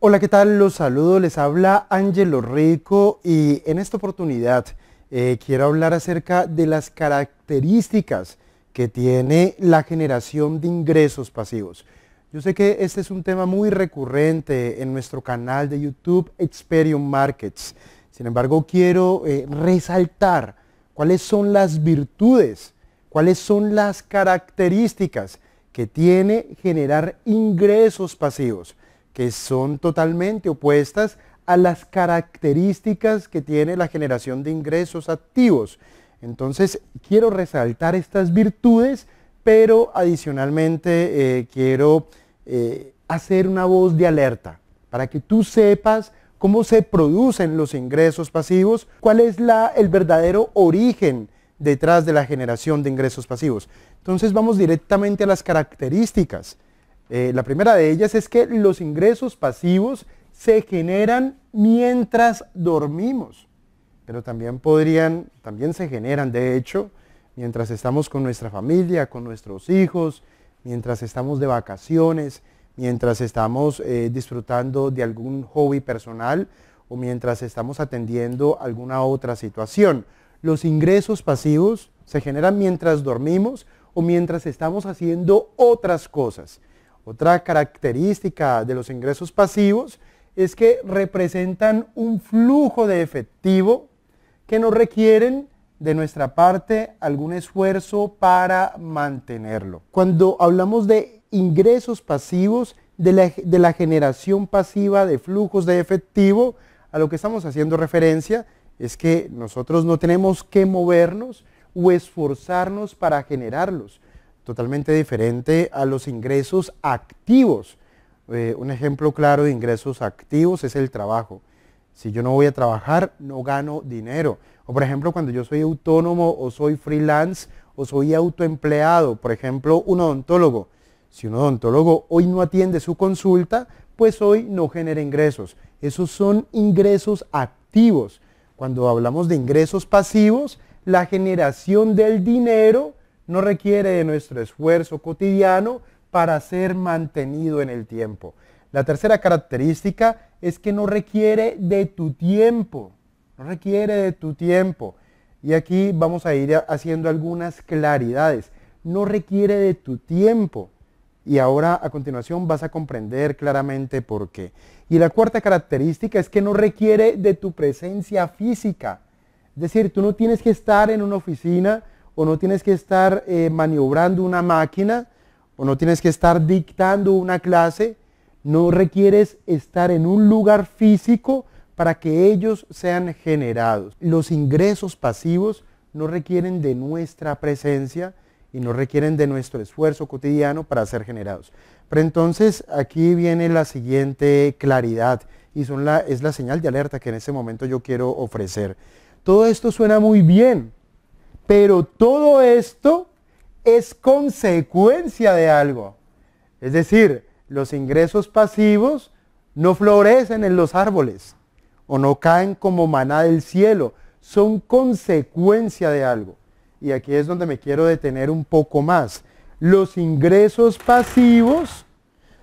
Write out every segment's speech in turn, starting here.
Hola, ¿qué tal? Los saludo, les habla Ángelo Rico y en esta oportunidad eh, quiero hablar acerca de las características que tiene la generación de ingresos pasivos. Yo sé que este es un tema muy recurrente en nuestro canal de YouTube Experium Markets. Sin embargo, quiero eh, resaltar cuáles son las virtudes, cuáles son las características que tiene generar ingresos pasivos que son totalmente opuestas a las características que tiene la generación de ingresos activos. Entonces, quiero resaltar estas virtudes, pero adicionalmente eh, quiero eh, hacer una voz de alerta para que tú sepas cómo se producen los ingresos pasivos, cuál es la, el verdadero origen detrás de la generación de ingresos pasivos. Entonces, vamos directamente a las características. Eh, la primera de ellas es que los ingresos pasivos se generan mientras dormimos, pero también podrían, también se generan, de hecho, mientras estamos con nuestra familia, con nuestros hijos, mientras estamos de vacaciones, mientras estamos eh, disfrutando de algún hobby personal o mientras estamos atendiendo alguna otra situación. Los ingresos pasivos se generan mientras dormimos o mientras estamos haciendo otras cosas. Otra característica de los ingresos pasivos es que representan un flujo de efectivo que no requieren de nuestra parte algún esfuerzo para mantenerlo. Cuando hablamos de ingresos pasivos, de la, de la, generación pasiva de flujos de efectivo, a lo que estamos haciendo referencia es que nosotros no tenemos que movernos o esforzarnos para generarlos totalmente diferente a los ingresos activos. Eh, un ejemplo claro de ingresos activos es el trabajo. Si yo no voy a trabajar, no gano dinero. O por ejemplo, cuando yo soy autónomo o soy freelance o soy autoempleado, por ejemplo, un odontólogo. Si un odontólogo hoy no atiende su consulta, pues hoy no genera ingresos. Esos son ingresos activos. Cuando hablamos de ingresos pasivos, la generación del dinero no requiere de nuestro esfuerzo cotidiano para ser mantenido en el tiempo. La tercera característica es que no requiere de tu tiempo, no requiere de tu tiempo. Y aquí vamos a ir haciendo algunas claridades. No requiere de tu tiempo. Y ahora a continuación vas a comprender claramente por qué. Y la cuarta característica es que no requiere de tu presencia física. Es decir, tú no tienes que estar en una oficina o no tienes que estar eh, maniobrando una máquina, o no tienes que estar dictando una clase, no requieres estar en un lugar físico para que ellos sean generados. Los ingresos pasivos no requieren de nuestra presencia y no requieren de nuestro esfuerzo cotidiano para ser generados. Pero entonces aquí viene la siguiente claridad y es la señal de alerta que en ese momento yo quiero ofrecer. Todo esto suena muy bien, pero todo esto es consecuencia de algo. Es decir, los ingresos pasivos no florecen en los árboles o no caen como maná del cielo, son consecuencia de algo. Y aquí es donde me quiero detener un poco más. Los ingresos pasivos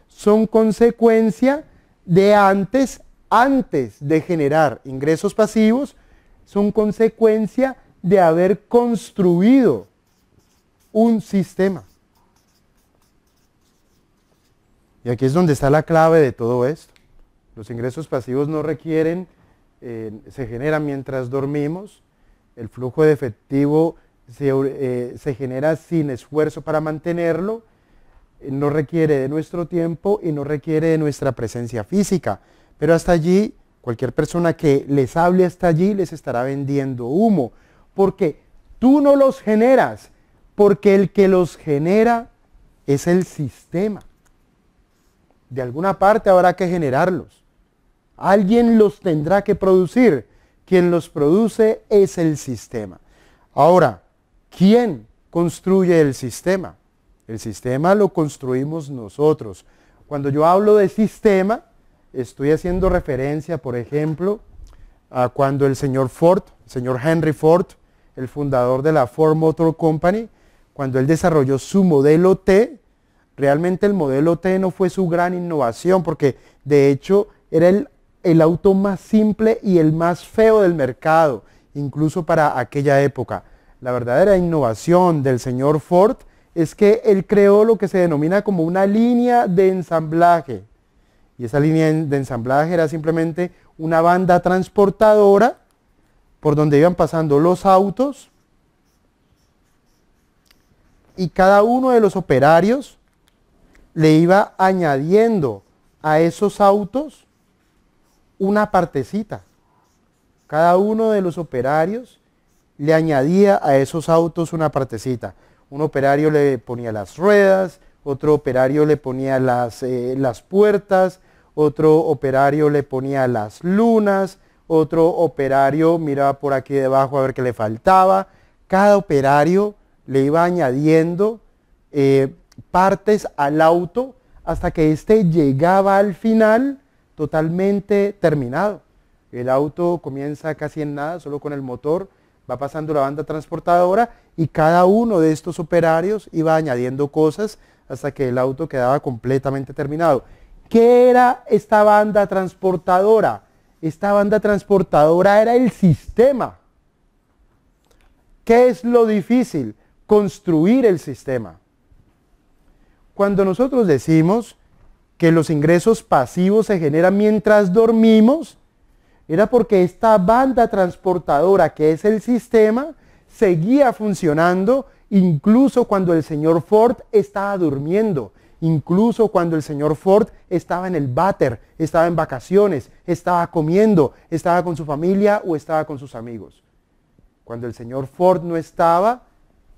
son consecuencia de antes, antes de generar ingresos pasivos, son consecuencia de haber construido un sistema. Y aquí es donde está la clave de todo esto. Los ingresos pasivos no requieren, eh, se generan mientras dormimos, el flujo de efectivo se, eh, se genera sin esfuerzo para mantenerlo, eh, no requiere de nuestro tiempo y no requiere de nuestra presencia física. Pero hasta allí, cualquier persona que les hable hasta allí les estará vendiendo humo porque tú no los generas, porque el que los genera es el sistema. De alguna parte habrá que generarlos. Alguien los tendrá que producir. Quien los produce es el sistema. Ahora, ¿quién construye el sistema? El sistema lo construimos nosotros. Cuando yo hablo de sistema, estoy haciendo referencia, por ejemplo, a cuando el señor Ford, el señor Henry Ford, el fundador de la Ford Motor Company, cuando él desarrolló su modelo T, realmente el modelo T no fue su gran innovación, porque de hecho era el, el auto más simple y el más feo del mercado, incluso para aquella época. La verdadera innovación del señor Ford es que él creó lo que se denomina como una línea de ensamblaje. Y esa línea de ensamblaje era simplemente una banda transportadora por donde iban pasando los autos y cada uno de los operarios le iba añadiendo a esos autos una partecita. Cada uno de los operarios le añadía a esos autos una partecita. Un operario le ponía las ruedas, otro operario le ponía las, eh, las puertas, otro operario le ponía las lunas, otro operario miraba por aquí debajo a ver qué le faltaba. Cada operario le iba añadiendo eh, partes al auto hasta que éste llegaba al final totalmente terminado. El auto comienza casi en nada, solo con el motor, va pasando la banda transportadora y cada uno de estos operarios iba añadiendo cosas hasta que el auto quedaba completamente terminado. ¿Qué era esta banda transportadora? Esta banda transportadora era el sistema. ¿Qué es lo difícil? Construir el sistema. Cuando nosotros decimos que los ingresos pasivos se generan mientras dormimos, era porque esta banda transportadora que es el sistema seguía funcionando incluso cuando el señor Ford estaba durmiendo incluso cuando el señor Ford estaba en el váter, estaba en vacaciones, estaba comiendo, estaba con su familia o estaba con sus amigos. Cuando el señor Ford no estaba,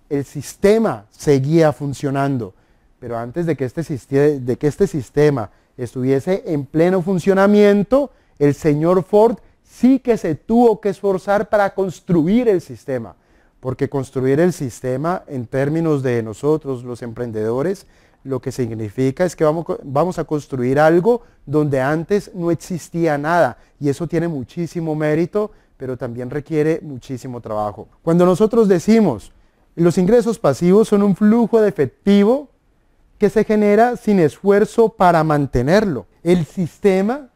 el sistema seguía funcionando. Pero antes de que este, de que este sistema estuviese en pleno funcionamiento, el señor Ford sí que se tuvo que esforzar para construir el sistema porque construir el sistema en términos de nosotros los emprendedores lo que significa es que vamos, a construir algo donde antes no existía nada y eso tiene muchísimo mérito, pero también requiere muchísimo trabajo. Cuando nosotros decimos los ingresos pasivos son un flujo de efectivo que se genera sin esfuerzo para mantenerlo. El sistema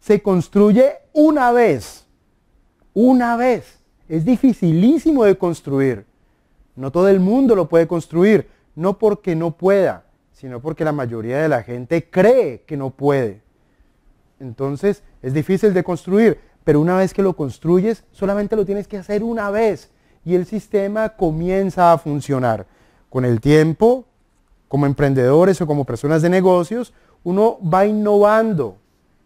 se construye una vez, una vez. Es dificilísimo de construir. No todo el mundo lo puede construir, no porque no pueda, sino porque la mayoría de la gente cree que no puede. Entonces es difícil de construir, pero una vez que lo construyes, solamente lo tienes que hacer una vez y el sistema comienza a funcionar. Con el tiempo, como emprendedores o como personas de negocios, uno va innovando,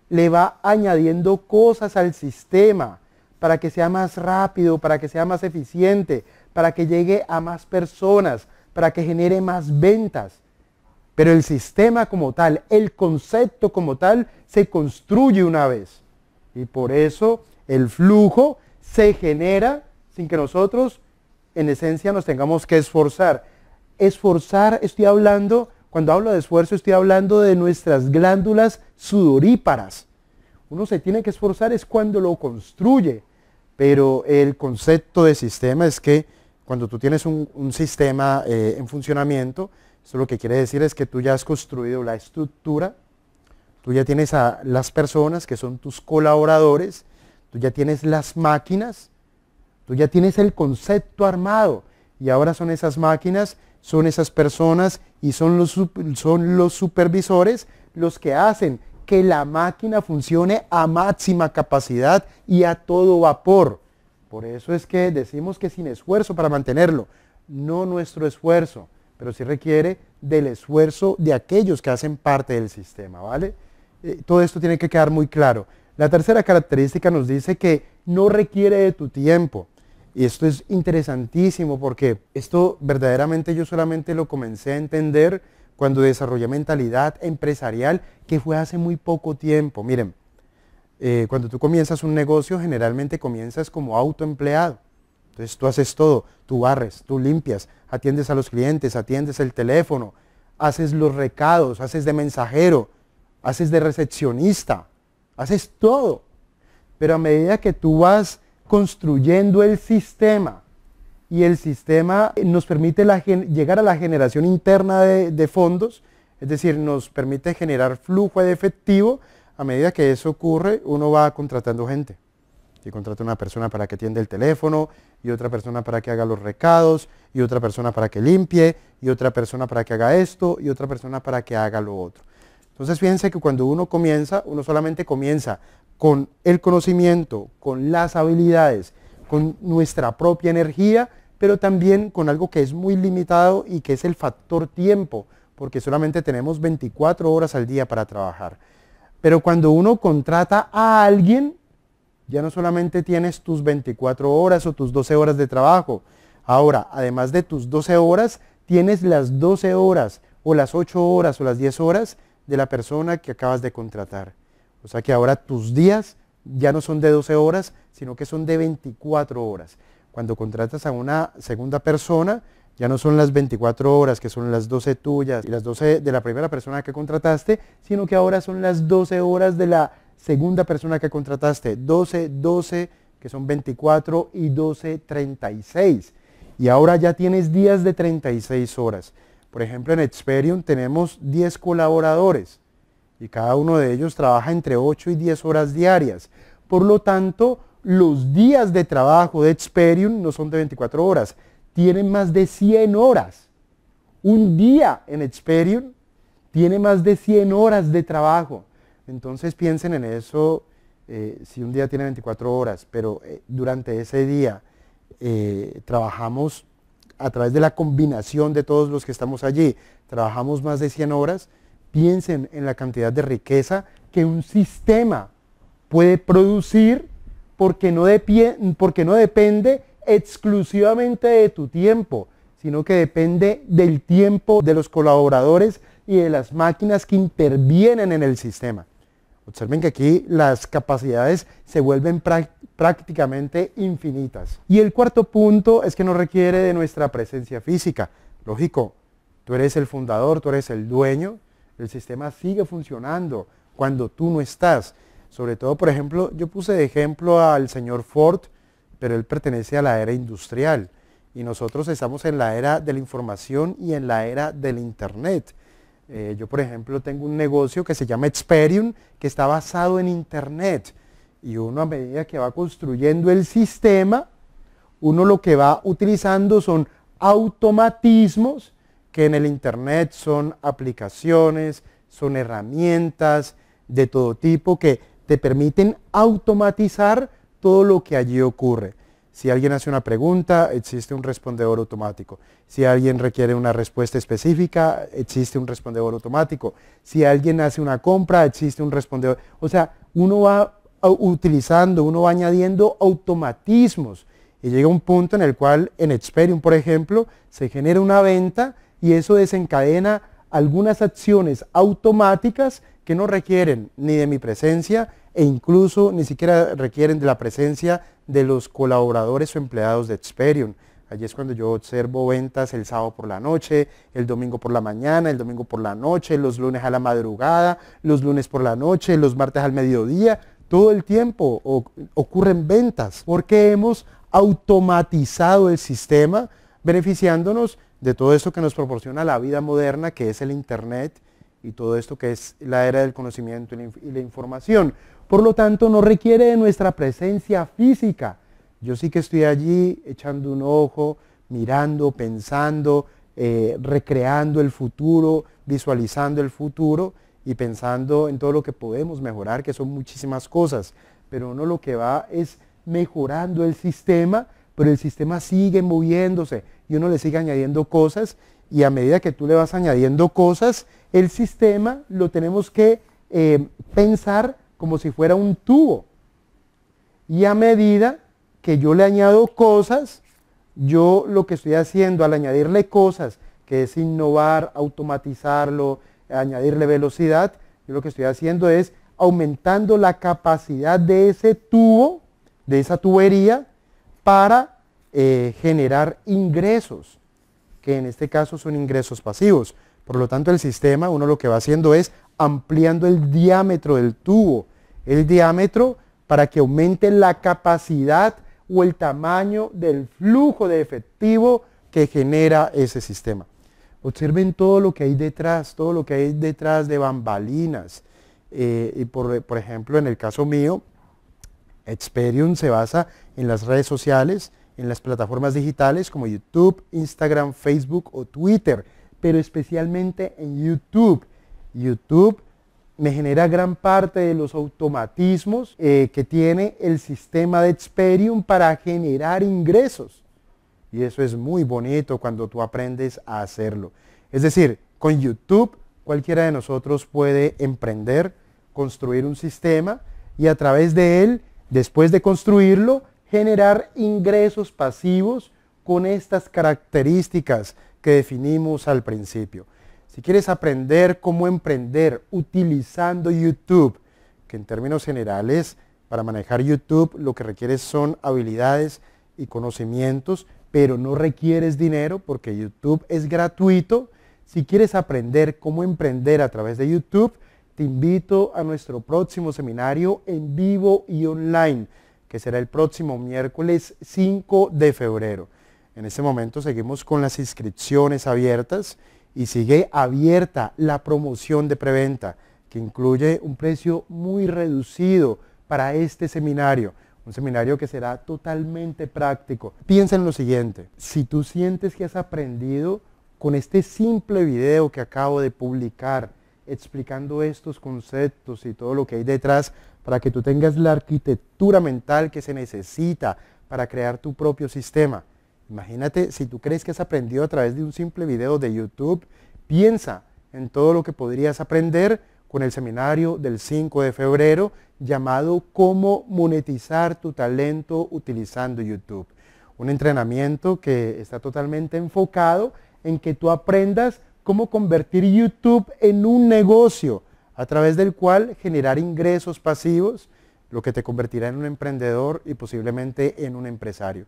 le va añadiendo cosas al sistema para que sea más rápido, para que sea más eficiente, para que llegue a más personas, para que genere más ventas. Pero el sistema como tal, el concepto como tal, se construye una vez. Y por eso el flujo se genera sin que nosotros en esencia nos tengamos que esforzar. Esforzar, estoy hablando, cuando hablo de esfuerzo, estoy hablando de nuestras glándulas sudoríparas. Uno se tiene que esforzar es cuando lo construye, pero el concepto de sistema es que cuando tú tienes un, sistema eh, en funcionamiento, eso lo que quiere decir es que tú ya has construido la estructura, tú ya tienes a las personas que son tus colaboradores, tú ya tienes las máquinas, tú ya tienes el concepto armado y ahora son esas máquinas, son esas personas y son los, son los supervisores los que hacen que la máquina funcione a máxima capacidad y a todo vapor. Por eso es que decimos que sin esfuerzo para mantenerlo, no nuestro esfuerzo pero sí requiere del esfuerzo de aquellos que hacen parte del sistema, ¿vale? Eh, todo esto tiene que quedar muy claro. La tercera característica nos dice que no requiere de tu tiempo. Y esto es interesantísimo porque esto verdaderamente yo solamente lo comencé a entender cuando desarrollé mentalidad empresarial, que fue hace muy poco tiempo. Miren, eh, cuando tú comienzas un negocio, generalmente comienzas como autoempleado. Entonces tú haces todo, tú barres, tú limpias, atiendes a los clientes, atiendes el teléfono, haces los recados, haces de mensajero, haces de recepcionista, haces todo. Pero a medida que tú vas construyendo el sistema y el sistema eh, nos permite llegar a la generación interna de fondos, es decir, nos permite generar flujo de efectivo, a medida que eso ocurre uno va contratando gente y contrata una persona para que tiende el teléfono, y otra persona para que haga los recados, y otra persona para que limpie, y otra persona para que haga esto, y otra persona para que haga lo otro. Entonces fíjense que cuando uno comienza, uno solamente comienza con el conocimiento, con las habilidades, con nuestra propia energía, pero también con algo que es muy limitado y que es el factor tiempo, porque solamente tenemos 24 horas al día para trabajar. Pero cuando uno contrata a alguien, ya no solamente tienes tus 24 horas o tus 12 horas de trabajo. Ahora, además de tus 12 horas, tienes las 12 horas o las 8 horas o las 10 horas de la persona que acabas de contratar. O sea que ahora tus días ya no son de 12 horas, sino que son de 24 horas. Cuando contratas a una segunda persona, ya no son las 24 horas, que son las 12 tuyas y las 12 de la primera persona que contrataste, sino que ahora son las 12 horas de la segunda persona que contrataste, 12, 12, que son 24 y 12, 36. Y ahora ya tienes días de 36 horas. Por ejemplo, en Experium tenemos 10 colaboradores y cada uno de ellos trabaja entre 8 y 10 horas diarias. Por lo tanto, los días de trabajo de Experium no son de 24 horas, tienen más de 100 horas. Un día en Experium tiene más de 100 horas de trabajo. Entonces piensen en eso, eh, si un día tiene 24 horas, pero eh, durante ese día eh, trabajamos a través de la combinación de todos los que estamos allí, trabajamos más de 100 horas, piensen en la cantidad de riqueza que un sistema puede producir porque no depende exclusivamente de tu tiempo, sino que depende del tiempo de los colaboradores y de las máquinas que intervienen en el sistema. Observen que aquí las capacidades se vuelven prácticamente infinitas. Y el cuarto punto es que no requiere de nuestra presencia física. Lógico, tú eres el fundador, tú eres el dueño, el sistema sigue funcionando cuando tú no estás. Sobre todo, por ejemplo, yo puse de ejemplo al señor Ford, pero él pertenece a la era industrial y nosotros estamos en la era de la información y en la era del Internet. Eh, yo, por ejemplo, tengo un negocio que se llama Experium, que está basado en Internet. Y uno a medida que va construyendo el sistema, uno lo que va utilizando son automatismos que en el Internet son aplicaciones, son herramientas de todo tipo que te permiten automatizar todo lo que allí ocurre. Si alguien hace una pregunta, existe un respondedor automático. Si alguien requiere una respuesta específica, existe un respondedor automático. Si alguien hace una compra, existe un respondedor. O sea, uno va utilizando, uno va añadiendo automatismos. Y llega un punto en el cual en Experium, por ejemplo, se genera una venta y eso desencadena algunas acciones automáticas que no requieren ni de mi presencia, e incluso ni siquiera requieren de la presencia de los colaboradores o empleados de Experion. Allí es cuando yo observo ventas el sábado por la noche, el domingo por la mañana, el domingo por la noche, los lunes a la madrugada, los lunes por la noche, los martes al mediodía. Todo el tiempo ocurren ventas porque hemos automatizado el sistema beneficiándonos de todo esto que nos proporciona la vida moderna que es el Internet y todo esto que es la era del conocimiento y la información. Por lo tanto, no requiere de nuestra presencia física. Yo sí que estoy allí echando un ojo, mirando, pensando, eh, recreando el futuro, visualizando el futuro y pensando en todo lo que podemos mejorar, que son muchísimas cosas. Pero uno lo que va es mejorando el sistema, pero el sistema sigue moviéndose y uno le sigue añadiendo cosas y a medida que tú le vas añadiendo cosas, el sistema lo tenemos que eh, pensar como si fuera un tubo. Y a medida que yo le añado cosas, yo lo que estoy haciendo al añadirle cosas, que es innovar, automatizarlo, añadirle velocidad, yo lo que estoy haciendo es aumentando la capacidad de ese tubo, de esa tubería, para eh, generar ingresos, que en este caso son ingresos pasivos. Por lo tanto, el sistema, uno lo que va haciendo es ampliando el diámetro del tubo, el diámetro para que aumente la capacidad o el tamaño del flujo de efectivo que genera ese sistema. Observen todo lo que hay detrás, todo lo que hay detrás de bambalinas. Eh, y por, por ejemplo, en el caso mío, Experium se basa en las redes sociales, en las plataformas digitales como YouTube, Instagram, Facebook o Twitter, pero especialmente en YouTube. YouTube me genera gran parte de los automatismos eh, que tiene el sistema de Experium para generar ingresos. Y eso es muy bonito cuando tú aprendes a hacerlo. Es decir, con YouTube cualquiera de nosotros puede emprender, construir un sistema y a través de él, después de construirlo, generar ingresos pasivos con estas características que definimos al principio. Si quieres aprender cómo emprender utilizando YouTube, que en términos generales, para manejar YouTube lo que requieres son habilidades y conocimientos, pero no requieres dinero porque YouTube es gratuito. Si quieres aprender cómo emprender a través de YouTube, te invito a nuestro próximo seminario en vivo y online, que será el próximo miércoles 5 de febrero. En este momento seguimos con las inscripciones abiertas y sigue abierta la promoción de preventa, que incluye un precio muy reducido para este seminario, un seminario que será totalmente práctico. Piensa en lo siguiente, si tú sientes que has aprendido con este simple video que acabo de publicar, explicando estos conceptos y todo lo que hay detrás, para que tú tengas la arquitectura mental que se necesita para crear tu propio sistema, Imagínate, si tú crees que has aprendido a través de un simple video de YouTube, piensa en todo lo que podrías aprender con el seminario del 5 de febrero llamado Cómo monetizar tu talento utilizando YouTube. Un entrenamiento que está totalmente enfocado en que tú aprendas cómo convertir YouTube en un negocio a través del cual generar ingresos pasivos, lo que te convertirá en un emprendedor y posiblemente en un empresario.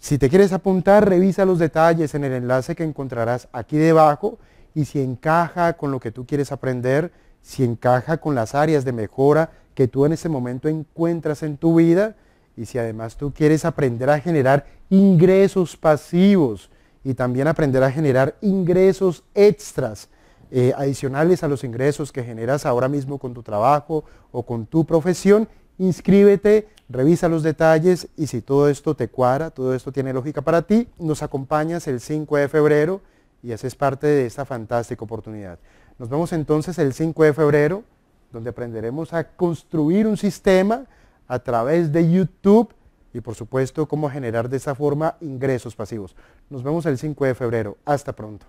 Si te quieres apuntar, revisa los detalles en el enlace que encontrarás aquí debajo y si encaja con lo que tú quieres aprender, si encaja con las áreas de mejora que tú en ese momento encuentras en tu vida y si además tú quieres aprender a generar ingresos pasivos y también aprender a generar ingresos extras eh, adicionales a los ingresos que generas ahora mismo con tu trabajo o con tu profesión, inscríbete Revisa los detalles y si todo esto te cuadra, todo esto tiene lógica para ti, nos acompañas el 5 de febrero y haces parte de esta fantástica oportunidad. Nos vemos entonces el 5 de febrero, donde aprenderemos a construir un sistema a través de YouTube y por supuesto cómo generar de esa forma ingresos pasivos. Nos vemos el 5 de febrero. Hasta pronto.